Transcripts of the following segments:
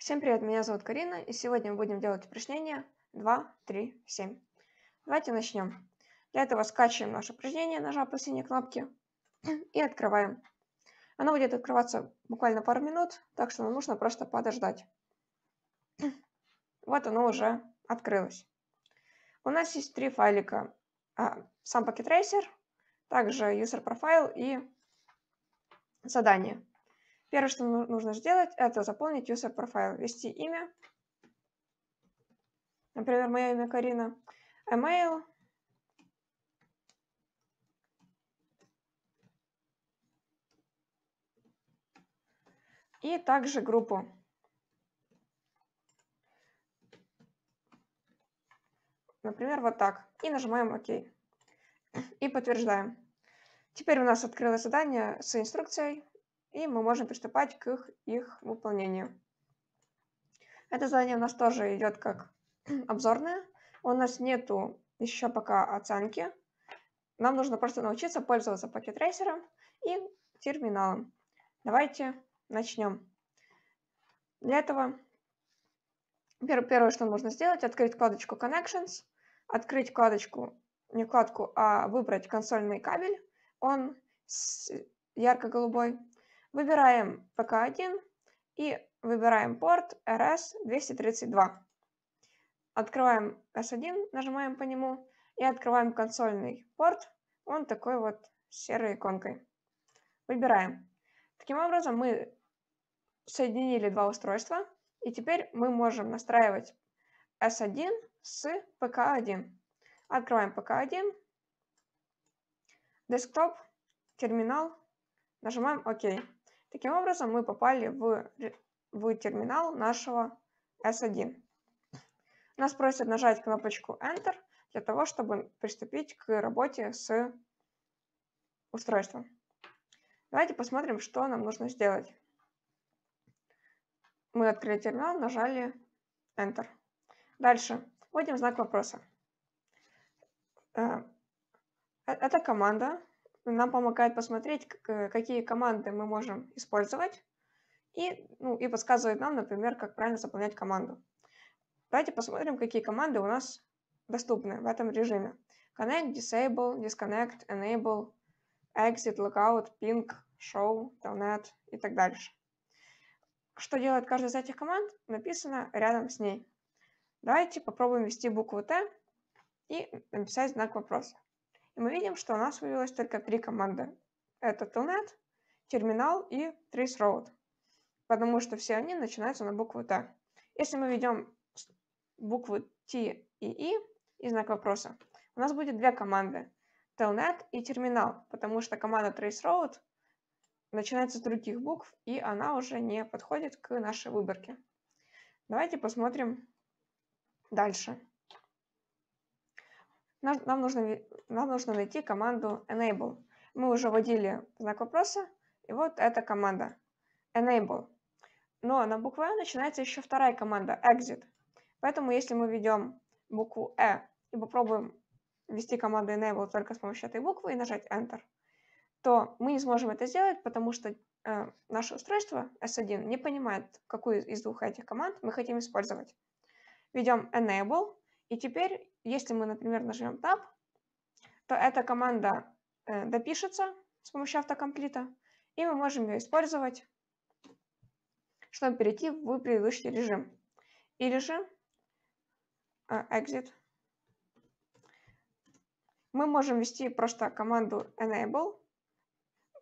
Всем привет, меня зовут Карина, и сегодня мы будем делать упражнение 2, 3, 7. Давайте начнем. Для этого скачиваем наше упражнение, нажав по синей кнопке, и открываем. Оно будет открываться буквально пару минут, так что нам нужно просто подождать. Вот оно уже открылось. У нас есть три файлика. А, сам пакет трейсер, также user profile и задание. Первое, что ну, нужно сделать, это заполнить user profile, ввести имя, например, мое имя Карина, email, и также группу. Например, вот так. И нажимаем ОК. И подтверждаем. Теперь у нас открылось задание с инструкцией и мы можем приступать к их, их выполнению. Это задание у нас тоже идет как обзорное. У нас нету еще пока оценки. Нам нужно просто научиться пользоваться пакетрейсером и терминалом. Давайте начнем. Для этого первое, что нужно сделать, открыть вкладочку Connections, открыть вкладочку, не вкладку, а выбрать консольный кабель. Он ярко-голубой. Выбираем ПК1 и выбираем порт RS-232. Открываем S1, нажимаем по нему и открываем консольный порт. Он такой вот с серой иконкой. Выбираем. Таким образом мы соединили два устройства и теперь мы можем настраивать S1 с ПК1. Открываем ПК1, десктоп, терминал, нажимаем ОК. OK. Таким образом, мы попали в, в терминал нашего S1. Нас просят нажать кнопочку Enter для того, чтобы приступить к работе с устройством. Давайте посмотрим, что нам нужно сделать. Мы открыли терминал, нажали Enter. Дальше вводим знак вопроса. Э, э, это команда, нам помогает посмотреть, какие команды мы можем использовать, и, ну, и подсказывает нам, например, как правильно заполнять команду. Давайте посмотрим, какие команды у нас доступны в этом режиме. Connect, Disable, Disconnect, Enable, Exit, Lookout, Ping, Show, Telnet и так дальше. Что делает каждая из этих команд, написано рядом с ней. Давайте попробуем ввести букву Т и написать знак вопроса. И мы видим, что у нас вывелось только три команды. Это Telnet, Терминал и Trace Road, потому что все они начинаются на букву Т. Если мы ведем буквы Т и И и знак вопроса, у нас будет две команды – Telnet и Терминал, потому что команда Trace Road начинается с других букв, и она уже не подходит к нашей выборке. Давайте посмотрим дальше. Нам, нужно, нам нужно найти команду enable. Мы уже вводили знак вопроса, и вот эта команда enable. Но на букву «э» начинается еще вторая команда exit. Поэтому если мы введем букву e и попробуем ввести команду enable только с помощью этой буквы и нажать enter, то мы не сможем это сделать, потому что э, наше устройство S1 не понимает, какую из двух этих команд мы хотим использовать. введем enable, и теперь если мы, например, нажмем Tab, то эта команда э, допишется с помощью автокомплита, и мы можем ее использовать, чтобы перейти в предыдущий режим. Или же а, exit. Мы можем ввести просто команду enable,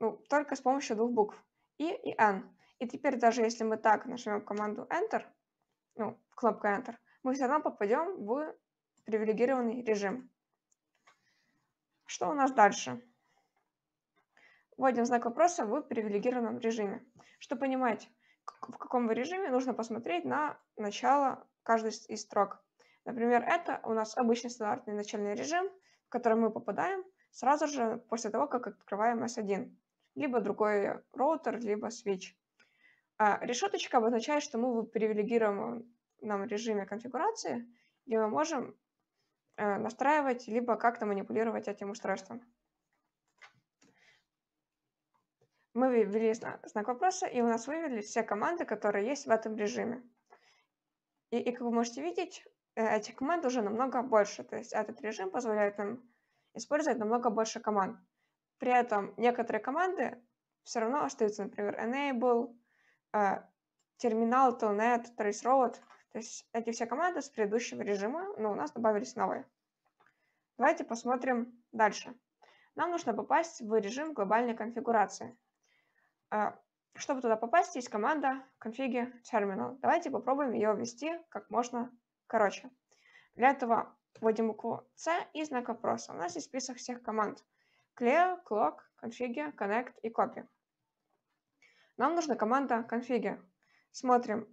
ну, только с помощью двух букв и и n. И теперь даже если мы так нажмем команду enter, ну, кнопка enter, мы все равно попадем в привилегированный режим. Что у нас дальше? Вводим знак вопроса в привилегированном режиме. Чтобы понимать, в каком вы режиме, нужно посмотреть на начало каждой из строк. Например, это у нас обычный стандартный начальный режим, в который мы попадаем сразу же после того, как открываем S1, либо другой роутер, либо switch. А решеточка обозначает, что мы в привилегированном режиме конфигурации, где мы можем Э, настраивать, либо как-то манипулировать этим устройством. Мы ввели знак вопроса, и у нас вывели все команды, которые есть в этом режиме. И, и как вы можете видеть, э, этих команд уже намного больше. То есть этот режим позволяет нам использовать намного больше команд. При этом некоторые команды все равно остаются, например, enable, терминал, э, telnet, trace то есть эти все команды с предыдущего режима, но ну, у нас добавились новые. Давайте посмотрим дальше. Нам нужно попасть в режим глобальной конфигурации. А, чтобы туда попасть, есть команда config terminal. Давайте попробуем ее ввести как можно короче. Для этого вводим букву C и знак вопроса. У нас есть список всех команд. Clear, clock, config, connect и copy. Нам нужна команда config. Смотрим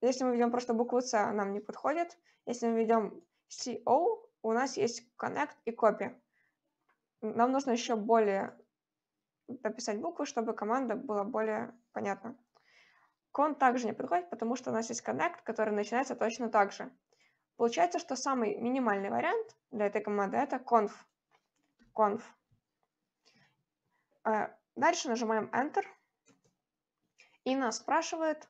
если мы введем просто букву C, нам не подходит. Если мы введем CO, у нас есть connect и copy. Нам нужно еще более дописать буквы, чтобы команда была более понятна. Con также не подходит, потому что у нас есть connect, который начинается точно так же. Получается, что самый минимальный вариант для этой команды это conf. conf. Э, дальше нажимаем Enter. И нас спрашивает,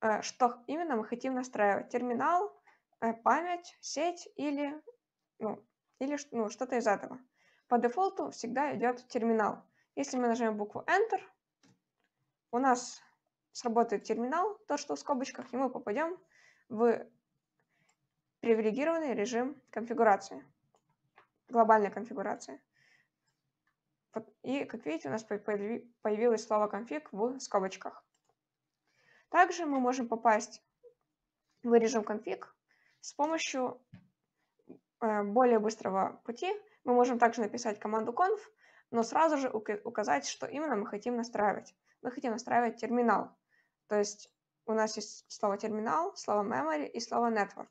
Э, что именно мы хотим настраивать. Терминал, э, память, сеть или, ну, или ну, что-то из этого. По дефолту всегда идет терминал. Если мы нажмем букву Enter, у нас сработает терминал, то, что в скобочках, и мы попадем в привилегированный режим конфигурации, глобальной конфигурации. И, как видите, у нас появилось слово config в скобочках. Также мы можем попасть вырежем конфиг с помощью э, более быстрого пути. Мы можем также написать команду conf, но сразу же указать, что именно мы хотим настраивать. Мы хотим настраивать терминал. То есть у нас есть слово терминал, слово memory и слово network.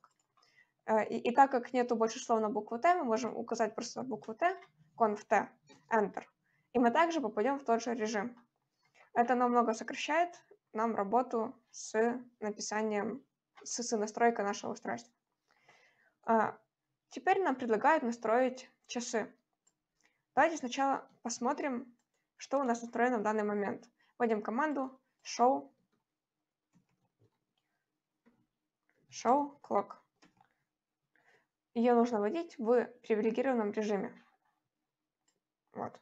Э, и, и так как нету больше слов на букву Т, мы можем указать просто букву Т, conf T, enter. И мы также попадем в тот же режим. Это намного сокращает нам работу с написанием, с, с настройкой нашего устройства. А, теперь нам предлагают настроить часы. Давайте сначала посмотрим, что у нас настроено в данный момент. Вводим команду show, show clock. Ее нужно вводить в привилегированном режиме. Вот.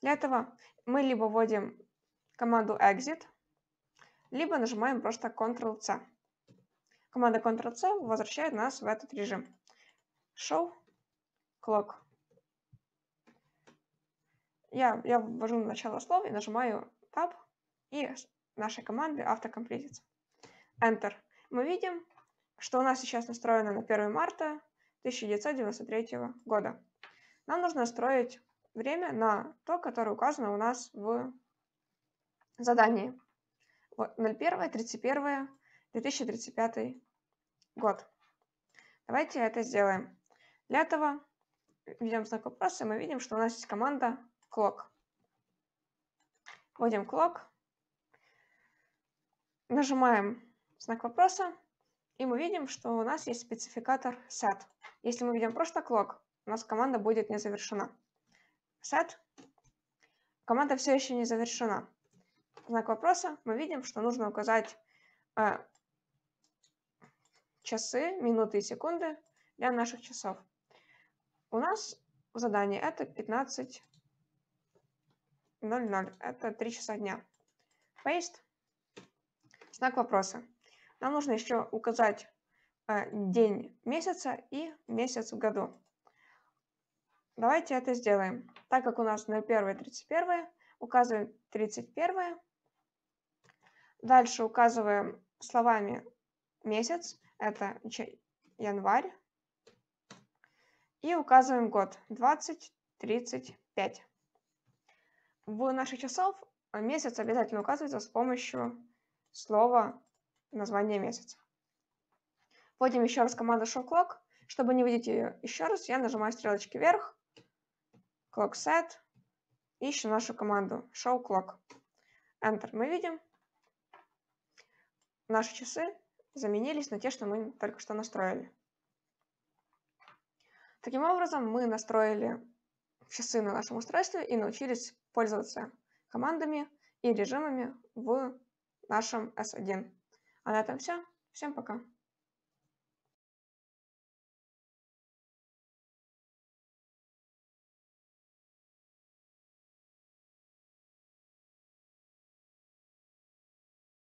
Для этого мы либо вводим команду exit – либо нажимаем просто Ctrl-C. Команда Ctrl-C возвращает нас в этот режим. Show clock. Я, я ввожу начало слова и нажимаю Tab, и нашей команды автокомплитится. Enter. Мы видим, что у нас сейчас настроено на 1 марта 1993 года. Нам нужно настроить время на то, которое указано у нас в задании. Вот, 01, 31, 2035 год. Давайте это сделаем. Для этого введем знак вопроса, и мы видим, что у нас есть команда clock. Вводим clock, нажимаем знак вопроса, и мы видим, что у нас есть спецификатор set. Если мы введем просто clock, у нас команда будет не завершена. Set. Команда все еще не завершена знак вопроса, мы видим, что нужно указать э, часы, минуты и секунды для наших часов. У нас задание это 15.00, это 3 часа дня. Paste. Знак вопроса. Нам нужно еще указать э, день месяца и месяц в году. Давайте это сделаем. Так как у нас 01.31, указываем 31 Дальше указываем словами месяц, это январь. И указываем год 2035. В наших часов месяц обязательно указывается с помощью слова названия месяца. Вводим еще раз команду show clock. Чтобы не видеть ее еще раз, я нажимаю стрелочки вверх, clock set, ищем нашу команду show clock. Enter. Мы видим, наши часы заменились на те, что мы только что настроили. Таким образом, мы настроили часы на нашем устройстве и научились пользоваться командами и режимами в нашем S1. А на этом все. Всем пока.